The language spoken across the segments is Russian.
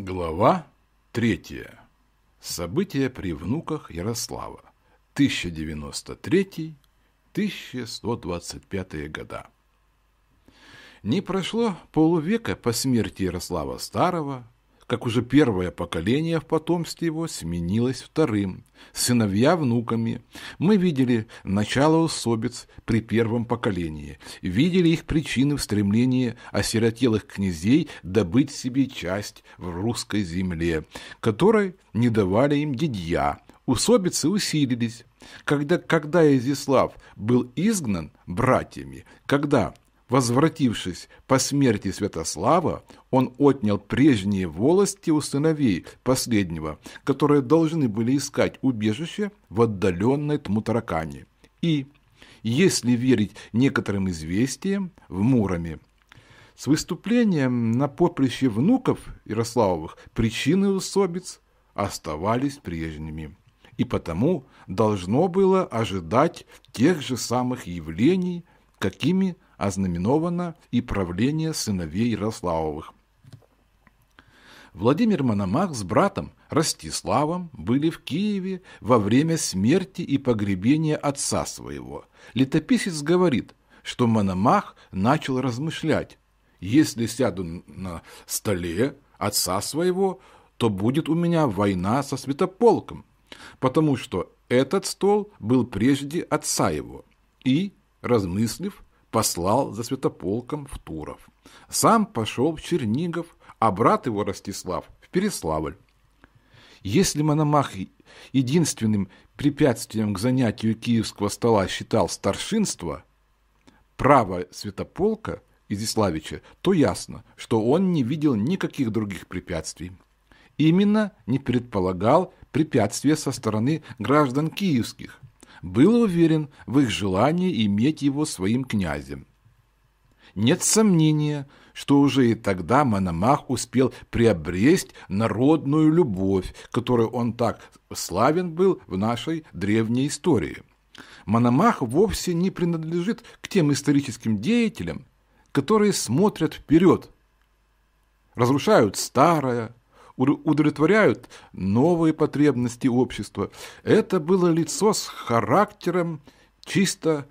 Глава 3. События при внуках Ярослава. 1093-1125 года. Не прошло полувека по смерти Ярослава Старого, как уже первое поколение в потомстве его сменилось вторым, сыновья внуками. Мы видели начало усобиц при первом поколении, видели их причины в стремлении осиротелых князей добыть себе часть в русской земле, которой не давали им дедья. Усобицы усилились. Когда, когда Изяслав был изгнан братьями, когда Возвратившись по смерти Святослава, он отнял прежние волости у сыновей последнего, которые должны были искать убежище в отдаленной Тмутаракане. И, если верить некоторым известиям, в Муроме. С выступлением на поприще внуков Ярославовых причины усобиц оставались прежними и потому должно было ожидать тех же самых явлений, какими ознаменовано и правление сыновей Ярославовых. Владимир Мономах с братом Ростиславом были в Киеве во время смерти и погребения отца своего. Летописец говорит, что Мономах начал размышлять, «Если сяду на столе отца своего, то будет у меня война со святополком, потому что этот стол был прежде отца его». И, размыслив, послал за святополком в Туров. Сам пошел в Чернигов, а брат его Ростислав в Переславль. Если Мономах единственным препятствием к занятию киевского стола считал старшинство, право святополка Изиславича, то ясно, что он не видел никаких других препятствий. Именно не предполагал препятствия со стороны граждан киевских, был уверен в их желании иметь его своим князем. Нет сомнения, что уже и тогда Мономах успел приобресть народную любовь, которой он так славен был в нашей древней истории. Мономах вовсе не принадлежит к тем историческим деятелям, которые смотрят вперед, разрушают старое, удовлетворяют новые потребности общества. Это было лицо с характером чисто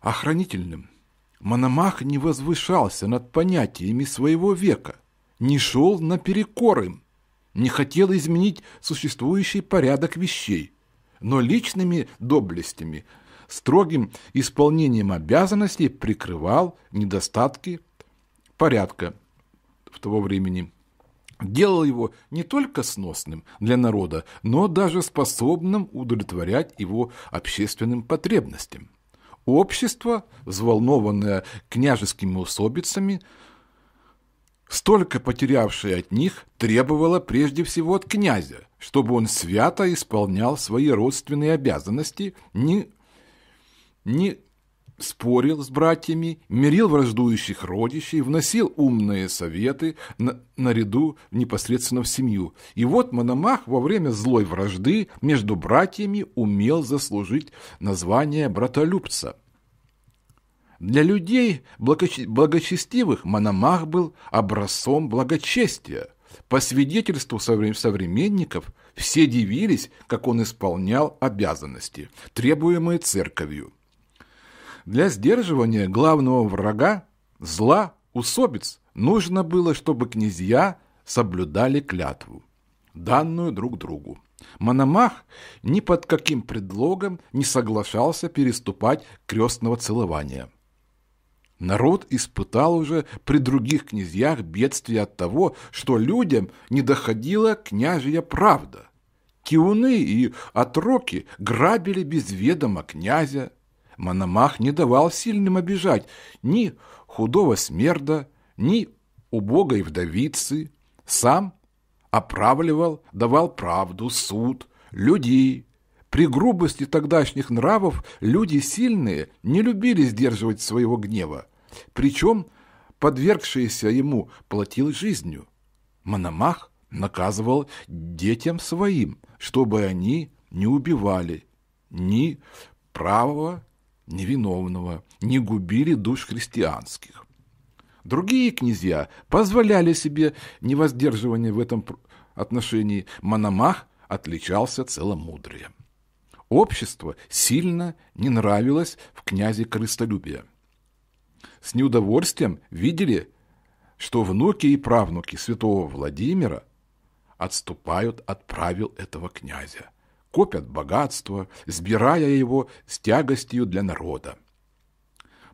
охранительным. Мономах не возвышался над понятиями своего века, не шел наперекор им, не хотел изменить существующий порядок вещей, но личными доблестями, строгим исполнением обязанностей прикрывал недостатки порядка в того времени делал его не только сносным для народа, но даже способным удовлетворять его общественным потребностям. Общество, взволнованное княжескими усобицами, столько потерявшее от них, требовало прежде всего от князя, чтобы он свято исполнял свои родственные обязанности, не, не спорил с братьями, мирил враждующих родичей, вносил умные советы на, наряду непосредственно в семью. И вот Мономах во время злой вражды между братьями умел заслужить название братолюбца. Для людей благочестивых Мономах был образцом благочестия. По свидетельству современников, все дивились, как он исполнял обязанности, требуемые церковью. Для сдерживания главного врага, зла, усобиц, нужно было, чтобы князья соблюдали клятву, данную друг другу. Мономах ни под каким предлогом не соглашался переступать крестного целования. Народ испытал уже при других князьях бедствие от того, что людям не доходила княжья правда. Киуны и отроки грабили без ведома князя, Мономах не давал сильным обижать ни худого смерда, ни убогой вдовицы, сам оправливал, давал правду, суд, людей. При грубости тогдашних нравов люди сильные не любили сдерживать своего гнева, причем подвергшийся ему платил жизнью. Мономах наказывал детям своим, чтобы они не убивали ни правого, невиновного, не губили душ христианских. Другие князья позволяли себе невоздерживание в этом отношении. Мономах отличался целомудрием. Общество сильно не нравилось в князе крыстолюбия. С неудовольствием видели, что внуки и правнуки святого Владимира отступают от правил этого князя – копят богатство, сбирая его с тягостью для народа.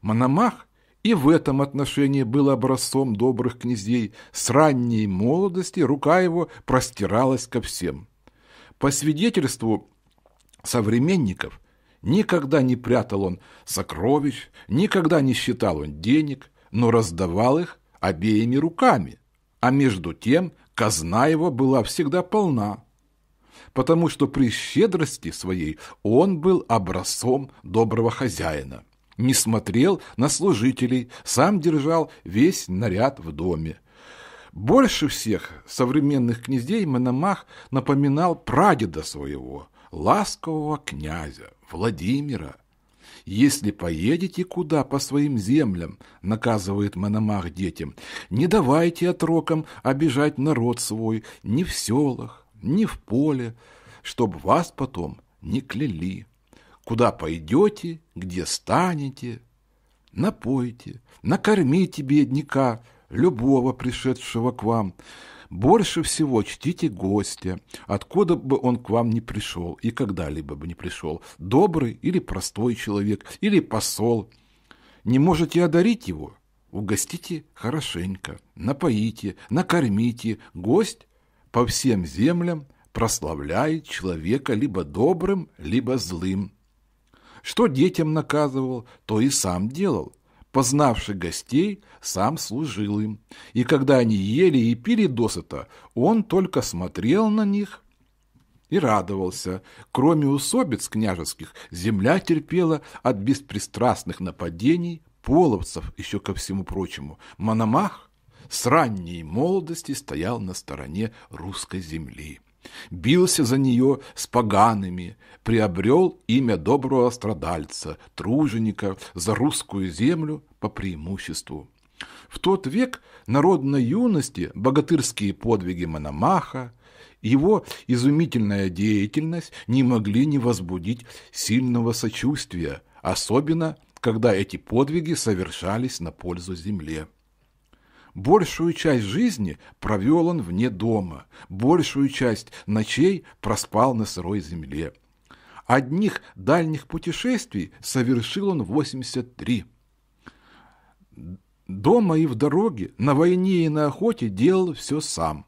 Мономах и в этом отношении был образцом добрых князей. С ранней молодости рука его простиралась ко всем. По свидетельству современников, никогда не прятал он сокровищ, никогда не считал он денег, но раздавал их обеими руками, а между тем казна его была всегда полна потому что при щедрости своей он был образцом доброго хозяина. Не смотрел на служителей, сам держал весь наряд в доме. Больше всех современных князей Мономах напоминал прадеда своего, ласкового князя Владимира. «Если поедете куда по своим землям, — наказывает Мономах детям, — не давайте отрокам обижать народ свой ни в селах, ни в поле, чтоб вас потом не кляли. Куда пойдете, где станете, напойте, накормите бедняка, любого пришедшего к вам. Больше всего чтите гостя, откуда бы он к вам не пришел и когда-либо бы не пришел, добрый или простой человек, или посол. Не можете одарить его? Угостите хорошенько, напоите, накормите. Гость по всем землям прославляет человека либо добрым, либо злым. Что детям наказывал, то и сам делал. Познавший гостей, сам служил им. И когда они ели и пили досыта, он только смотрел на них и радовался. Кроме усобиц княжеских, земля терпела от беспристрастных нападений половцев еще ко всему прочему. Мономах с ранней молодости стоял на стороне русской земли. Бился за нее с погаными, приобрел имя доброго страдальца, труженика за русскую землю по преимуществу. В тот век народной юности богатырские подвиги Мономаха, его изумительная деятельность не могли не возбудить сильного сочувствия, особенно когда эти подвиги совершались на пользу земле. Большую часть жизни провел он вне дома, большую часть ночей проспал на сырой земле. Одних дальних путешествий совершил он 83. Дома и в дороге, на войне и на охоте делал все сам.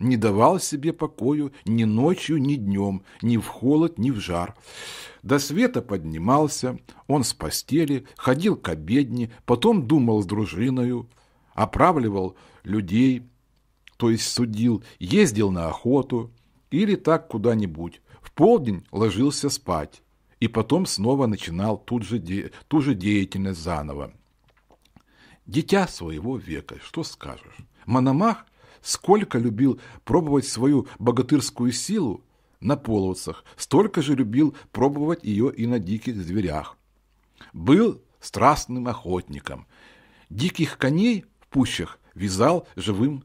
Не давал себе покою ни ночью, ни днем, ни в холод, ни в жар. До света поднимался, он с постели, ходил к обедне, потом думал с дружиною, оправливал людей, то есть судил, ездил на охоту или так куда-нибудь, в полдень ложился спать и потом снова начинал тут же де... ту же деятельность заново. Дитя своего века, что скажешь? Мономах сколько любил пробовать свою богатырскую силу на полосах, столько же любил пробовать ее и на диких зверях. Был страстным охотником. Диких коней в пущах вязал живым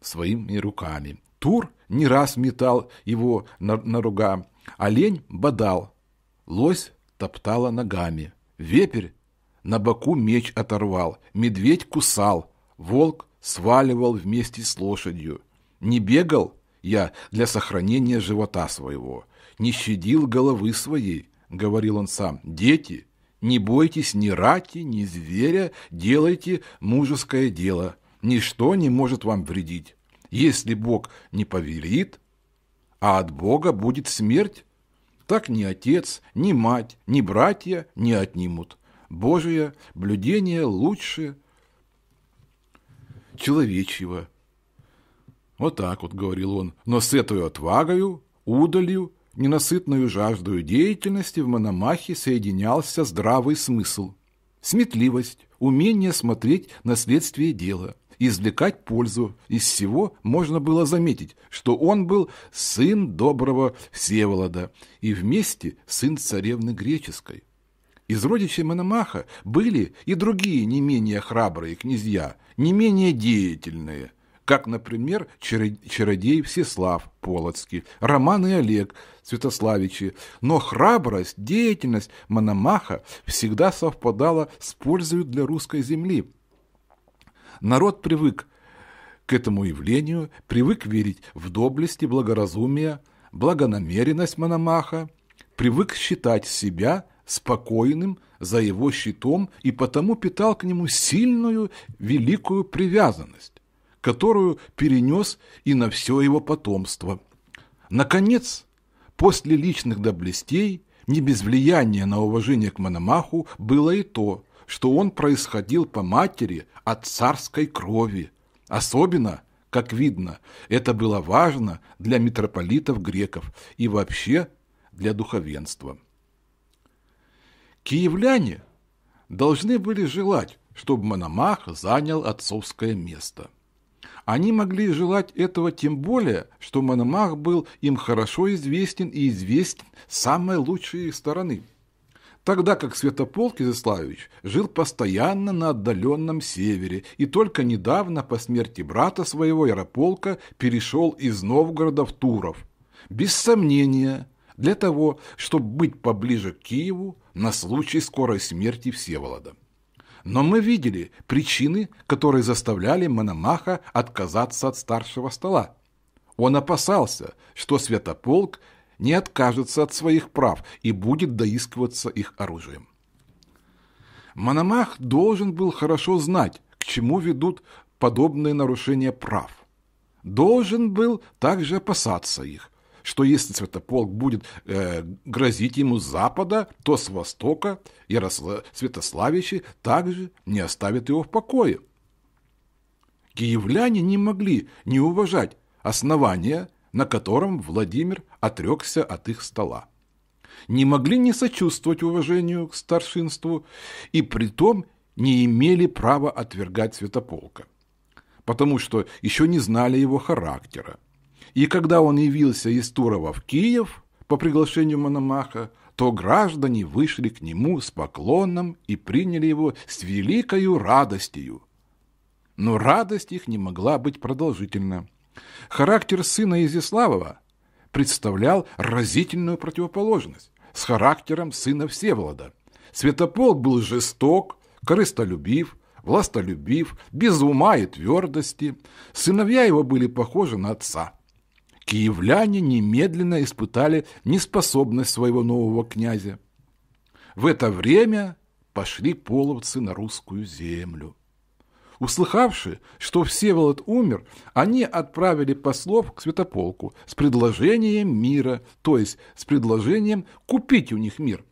своими руками. Тур не раз метал его на, на руга, олень а бодал, лось топтала ногами, вепрь на боку меч оторвал, медведь кусал, волк сваливал вместе с лошадью. Не бегал я для сохранения живота своего, не щадил головы своей, — говорил он сам, — дети, не бойтесь ни рати, ни зверя, делайте мужеское дело. Ничто не может вам вредить. Если Бог не повелит, а от Бога будет смерть, так ни отец, ни мать, ни братья не отнимут. Божие блюдение лучше человечьего. Вот так вот, говорил он, но с этой отвагою, удалью ненасытную жаждою деятельности в Мономахе соединялся здравый смысл, сметливость, умение смотреть на следствие дела, извлекать пользу. Из всего можно было заметить, что он был сын доброго Всеволода и вместе сын царевны греческой. Из родичей Мономаха были и другие не менее храбрые князья, не менее деятельные, как, например, «Чародей Всеслав» Полоцкий, Роман и Олег Святославичи, но храбрость, деятельность Мономаха всегда совпадала с пользой для русской земли. Народ привык к этому явлению, привык верить в доблесть и благоразумие, благонамеренность Мономаха, привык считать себя спокойным за его щитом и потому питал к нему сильную великую привязанность которую перенес и на все его потомство. Наконец, после личных доблестей, не без влияния на уважение к Мономаху, было и то, что он происходил по матери от царской крови. Особенно, как видно, это было важно для митрополитов греков и вообще для духовенства. Киевляне должны были желать, чтобы Мономах занял отцовское место. Они могли желать этого тем более, что Мономах был им хорошо известен и известен с самой лучшей их стороны, тогда как Святополк Изяславович жил постоянно на отдаленном севере и только недавно по смерти брата своего Ярополка перешел из Новгорода в Туров. Без сомнения, для того, чтобы быть поближе к Киеву на случай скорой смерти Всеволода. Но мы видели причины, которые заставляли Мономаха отказаться от старшего стола. Он опасался, что Святополк не откажется от своих прав и будет доискиваться их оружием. Мономах должен был хорошо знать, к чему ведут подобные нарушения прав. Должен был также опасаться их, что если Святополк будет э, грозить ему с запада, то с востока Ярослав... Святославичи также не оставят его в покое. Киевляне не могли не уважать основания, на котором Владимир отрекся от их стола. Не могли не сочувствовать уважению к старшинству и при том не имели права отвергать святополка, потому что еще не знали его характера, и когда он явился из Турова в Киев по приглашению Мономаха, то граждане вышли к нему с поклоном и приняли его с великою радостью. Но радость их не могла быть продолжительна. Характер сына Изяславова представлял разительную противоположность с характером сына Всеволода. Святополк был жесток, корыстолюбив, властолюбив, без ума и твердости. Сыновья его были похожи на отца киевляне немедленно испытали неспособность своего нового князя. В это время пошли половцы на русскую землю. Услыхавши, что Всеволод умер, они отправили послов к Святополку с предложением мира, то есть с предложением купить у них мир.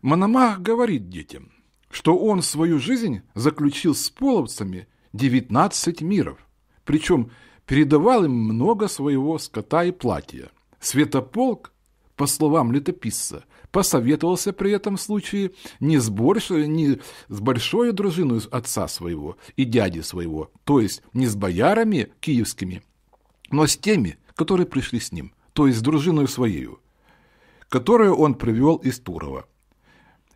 Мономах говорит детям, что он свою жизнь заключил с половцами 19 миров, причем передавал им много своего скота и платья. Светополк, по словам летописца, посоветовался при этом случае не с, большой, не с большой дружиной отца своего и дяди своего, то есть не с боярами киевскими, но с теми, которые пришли с ним, то есть с дружиной своей, которую он привел из Турова.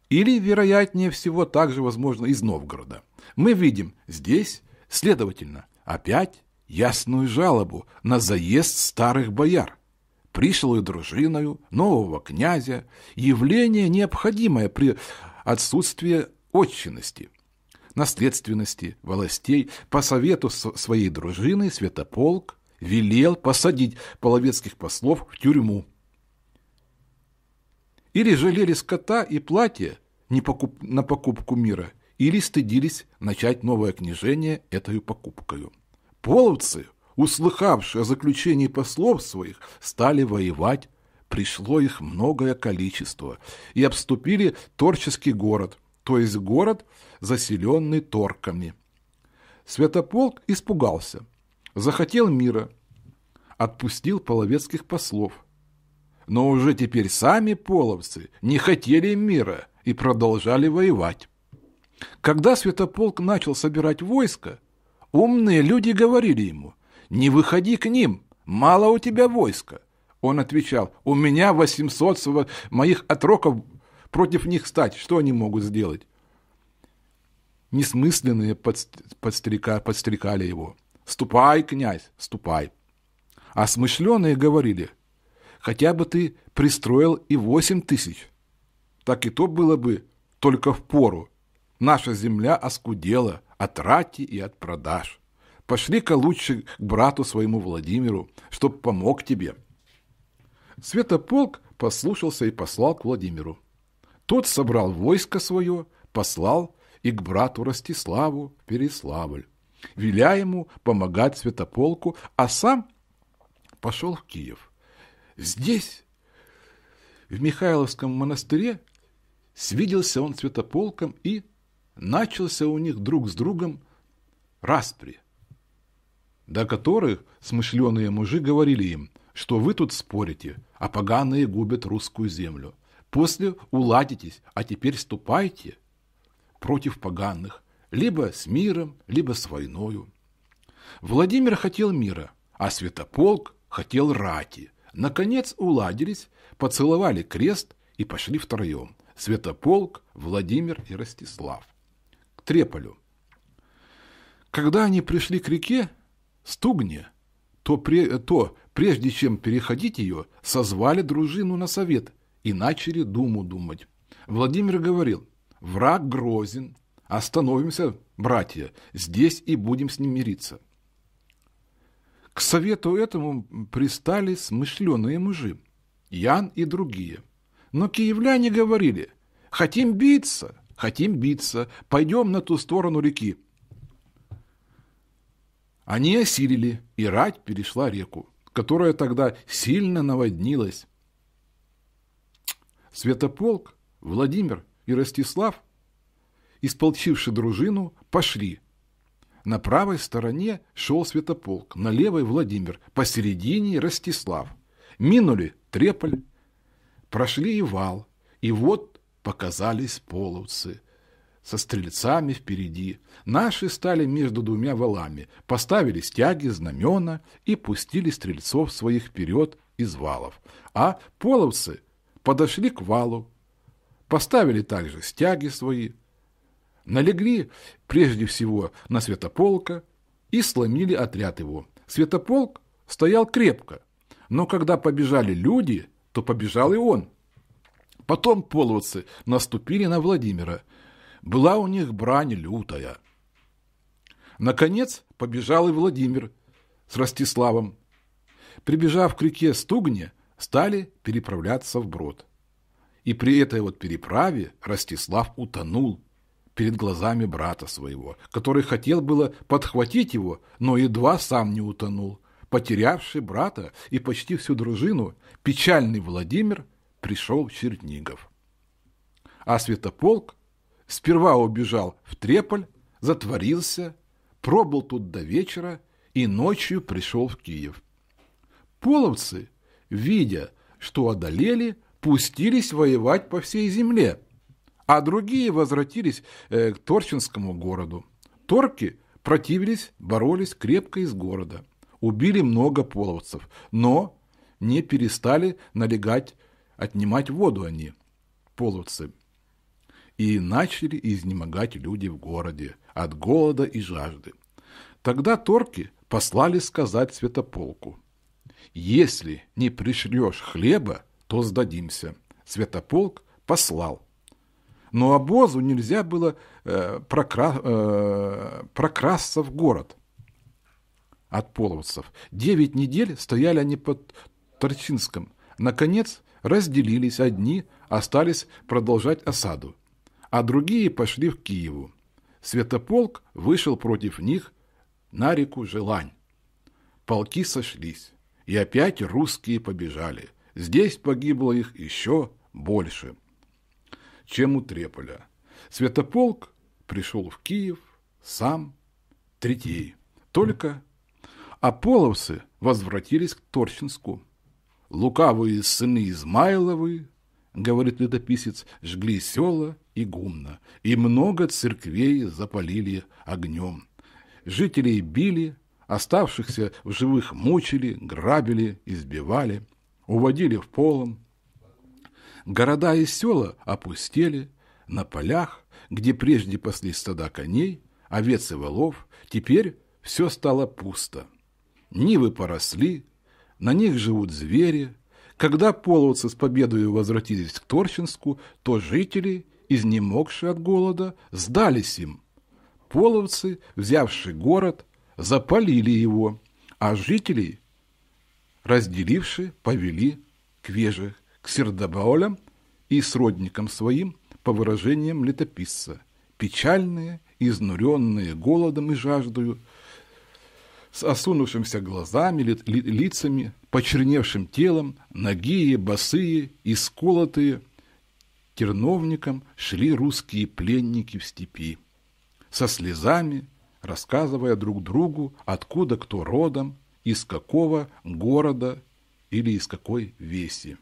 Или, вероятнее всего, также возможно из Новгорода. Мы видим здесь, следовательно, опять ясную жалобу на заезд старых бояр, пришлую дружиною, нового князя, явление, необходимое при отсутствии отчинности, наследственности властей. По совету своей дружины Святополк велел посадить половецких послов в тюрьму. Или жалели скота и платья не покуп... на покупку мира, или стыдились начать новое княжение этой покупкою. Половцы, услыхавшие о заключении послов своих, стали воевать, пришло их многое количество, и обступили Торческий город, то есть город, заселенный торками. Святополк испугался, захотел мира, отпустил половецких послов. Но уже теперь сами половцы не хотели мира и продолжали воевать. Когда Святополк начал собирать войско, Умные люди говорили ему, «Не выходи к ним, мало у тебя войска». Он отвечал, «У меня 800 моих отроков против них стать, что они могут сделать?» Несмысленные подстрека, подстрекали его. «Ступай, князь, ступай!» А смышленые говорили, «Хотя бы ты пристроил и восемь тысяч, так и то было бы только в пору. Наша земля оскудела, от рати и от продаж. Пошли-ка лучше к брату своему Владимиру, чтоб помог тебе. Святополк послушался и послал к Владимиру. Тот собрал войско свое, послал и к брату Ростиславу Переславль, веля ему помогать Святополку, а сам пошел в Киев. Здесь, в Михайловском монастыре, свиделся он Святополком и начался у них друг с другом распри, до которых смышленые мужи говорили им, что вы тут спорите, а поганые губят русскую землю. После уладитесь, а теперь ступайте против поганых, либо с миром, либо с войною. Владимир хотел мира, а Святополк хотел рати. Наконец уладились, поцеловали крест и пошли втроем. Святополк, Владимир и Ростислав. Треполю. Когда они пришли к реке Стугне, то, пре, то прежде чем переходить ее, созвали дружину на совет и начали думу думать. Владимир говорил, враг грозен, остановимся, братья, здесь и будем с ним мириться. К совету этому пристали смышленые мужи, Ян и другие. Но киевляне говорили, хотим биться, Хотим биться. Пойдем на ту сторону реки. Они осилили, и рать перешла реку, которая тогда сильно наводнилась. Святополк, Владимир и Ростислав, исполчивши дружину, пошли. На правой стороне шел Святополк, на левой Владимир, посередине Ростислав. Минули Треполь, прошли и вал, и вот показались половцы. Со стрельцами впереди. Наши стали между двумя валами, поставили стяги, знамена и пустили стрельцов своих вперед из валов. А половцы подошли к валу, поставили также стяги свои, налегли прежде всего на Святополка и сломили отряд его. Святополк стоял крепко, но когда побежали люди, то побежал и он. Потом половцы наступили на Владимира. Была у них брань лютая. Наконец побежал и Владимир с Ростиславом. Прибежав к реке Стугне, стали переправляться вброд. И при этой вот переправе Ростислав утонул перед глазами брата своего, который хотел было подхватить его, но едва сам не утонул. Потерявший брата и почти всю дружину, печальный Владимир – пришел Чернигов. А Святополк сперва убежал в Треполь, затворился, пробыл тут до вечера и ночью пришел в Киев. Половцы, видя, что одолели, пустились воевать по всей земле, а другие возвратились э, к Торчинскому городу. Торки противились, боролись крепко из города. Убили много половцев, но не перестали налегать отнимать воду они, половцы. И начали изнемогать люди в городе от голода и жажды. Тогда торки послали сказать Святополку, «Если не пришлешь хлеба, то сдадимся». Святополк послал. Но обозу нельзя было э, прокра... э, прокрасться в город от половцев. Девять недель стояли они под Торчинском. Наконец разделились одни, остались продолжать осаду, а другие пошли в Киеву. Святополк вышел против них на реку Желань. Полки сошлись, и опять русские побежали. Здесь погибло их еще больше, чем у Треполя. Святополк пришел в Киев сам третий. Только аполовцы возвратились к Торчинску лукавые сыны Измайловы, говорит летописец, жгли села и гумно, и много церквей запалили огнем. Жителей били, оставшихся в живых мучили, грабили, избивали, уводили в полом. Города и села опустели, на полях, где прежде пасли стада коней, овец и волов, теперь все стало пусто. Нивы поросли, на них живут звери. Когда половцы с победою возвратились к Торщинску, то жители, изнемогшие от голода, сдались им. Половцы, взявши город, запалили его, а жителей, разделившие, повели к веже, к сердобаолям и сродникам своим, по выражениям летописца, печальные, изнуренные голодом и жаждою, с осунувшимися глазами, ли, ли, лицами, почерневшим телом, ноги и босые, исколотые. Терновником шли русские пленники в степи, со слезами, рассказывая друг другу, откуда кто родом, из какого города или из какой веси.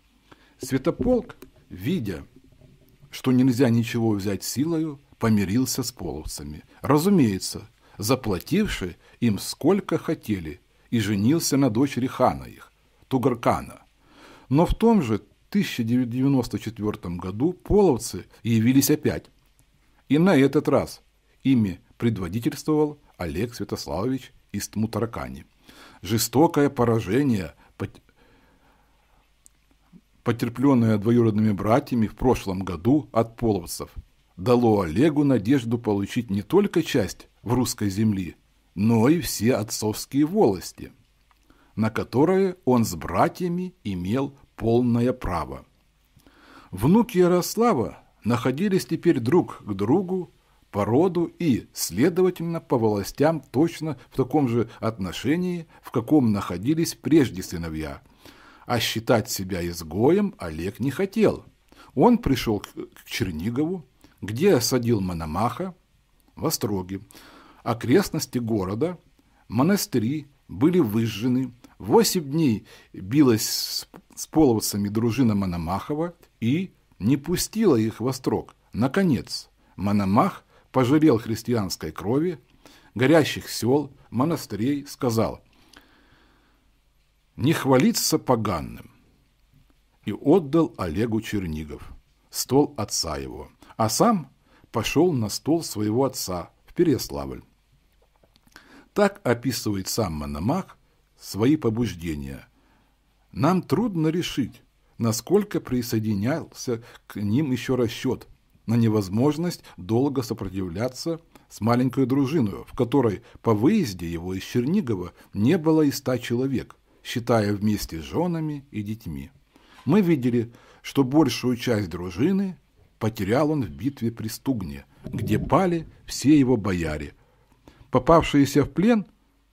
Святополк, видя, что нельзя ничего взять силою, помирился с половцами. Разумеется, заплативши им сколько хотели, и женился на дочери хана их, Тугаркана. Но в том же 1994 году половцы явились опять. И на этот раз ими предводительствовал Олег Святославович из Тмутаракани. Жестокое поражение, потерпленное двоюродными братьями в прошлом году от половцев – дало Олегу надежду получить не только часть в русской земле, но и все отцовские волости, на которые он с братьями имел полное право. Внуки Ярослава находились теперь друг к другу по роду и, следовательно, по властям точно в таком же отношении, в каком находились прежде сыновья. А считать себя изгоем Олег не хотел. Он пришел к Чернигову, где осадил Мономаха в Остроге. Окрестности города, монастыри были выжжены. Восемь дней билась с половцами дружина Мономахова и не пустила их в Острог. Наконец, Мономах пожалел христианской крови, горящих сел, монастырей, сказал «Не хвалиться поганным» и отдал Олегу Чернигов, стол отца его а сам пошел на стол своего отца в Переславль. Так описывает сам Мономах свои побуждения. Нам трудно решить, насколько присоединялся к ним еще расчет на невозможность долго сопротивляться с маленькой дружиной, в которой по выезде его из Чернигова не было и ста человек, считая вместе с женами и детьми. Мы видели, что большую часть дружины потерял он в битве при Стугне, где пали все его бояре. Попавшиеся в плен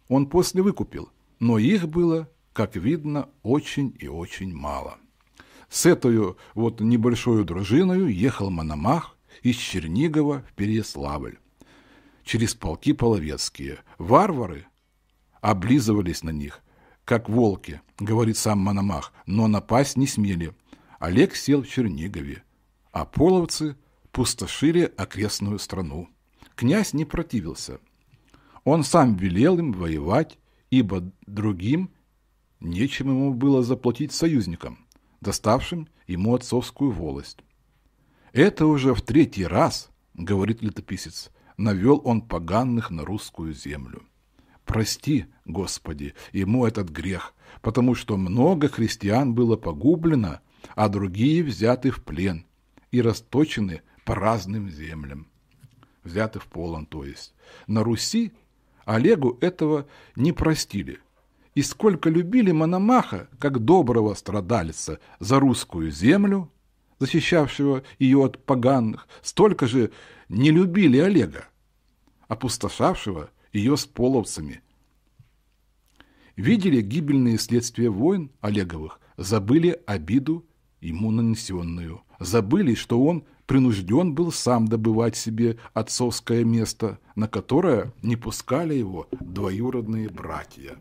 он после выкупил, но их было, как видно, очень и очень мало. С этой вот небольшой дружиною ехал Мономах из Чернигова в Переяславль через полки половецкие. Варвары облизывались на них, как волки, говорит сам Мономах, но напасть не смели. Олег сел в Чернигове а половцы пустошили окрестную страну. Князь не противился. Он сам велел им воевать, ибо другим нечем ему было заплатить союзникам, доставшим ему отцовскую волость. Это уже в третий раз, говорит летописец, навел он поганных на русскую землю. Прости, Господи, ему этот грех, потому что много христиан было погублено, а другие взяты в плен – и расточены по разным землям, взяты в полон, то есть. На Руси Олегу этого не простили. И сколько любили Мономаха, как доброго страдальца за русскую землю, защищавшего ее от поганых, столько же не любили Олега, опустошавшего ее с половцами. Видели гибельные следствия войн Олеговых, забыли обиду ему нанесенную – забыли, что он принужден был сам добывать себе отцовское место, на которое не пускали его двоюродные братья.